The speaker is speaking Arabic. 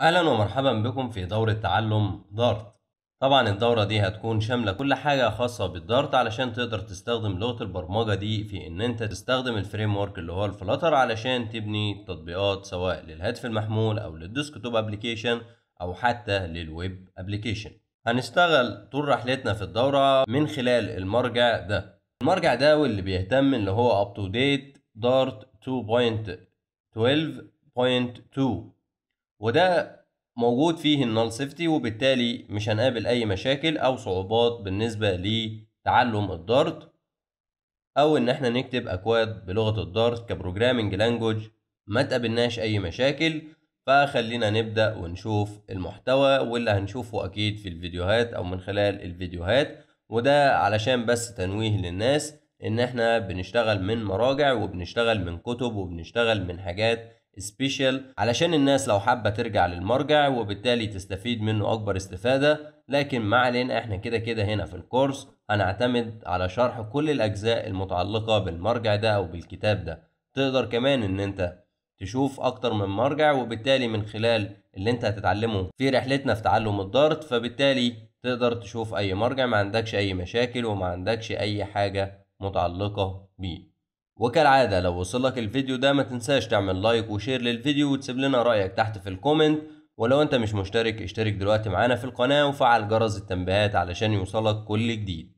أهلا ومرحبا بكم في دورة تعلم دارت طبعا الدورة دي هتكون شاملة كل حاجة خاصة بالدارت علشان تقدر تستخدم لغة البرمجة دي في ان انت تستخدم الفريم ورك اللي هو الفلاتر علشان تبني تطبيقات سواء للهاتف المحمول او للديسكتوب ابلكيشن او حتى للويب ابلكيشن هنشتغل طول رحلتنا في الدورة من خلال المرجع ده المرجع ده واللي بيهتم اللي هو up to date dart 2.12.2 وده موجود فيه النال سيفتي وبالتالي مش هنقابل اي مشاكل او صعوبات بالنسبه لتعلم الدارت او ان احنا نكتب اكواد بلغه الدارت كبروجرامنج لانجوج ما تقابلناش اي مشاكل فخلينا نبدا ونشوف المحتوى واللي هنشوفه اكيد في الفيديوهات او من خلال الفيديوهات وده علشان بس تنويه للناس ان احنا بنشتغل من مراجع وبنشتغل من كتب وبنشتغل من حاجات سبيشال علشان الناس لو حابة ترجع للمرجع وبالتالي تستفيد منه أكبر استفادة لكن ما علينا احنا كده كده هنا في الكورس هنعتمد على شرح كل الأجزاء المتعلقة بالمرجع ده أو بالكتاب ده تقدر كمان إن أنت تشوف أكتر من مرجع وبالتالي من خلال اللي أنت هتتعلمه في رحلتنا في تعلم الدارت فبالتالي تقدر تشوف أي مرجع ما عندكش أي مشاكل وما عندكش أي حاجة متعلقة بيه وكالعادة لو وصلك الفيديو ده ما تنساش تعمل لايك وشير للفيديو وتسيب لنا رأيك تحت في الكومنت ولو انت مش مشترك اشترك دلوقتي معانا في القناة وفعل جرس التنبيهات علشان يوصلك كل جديد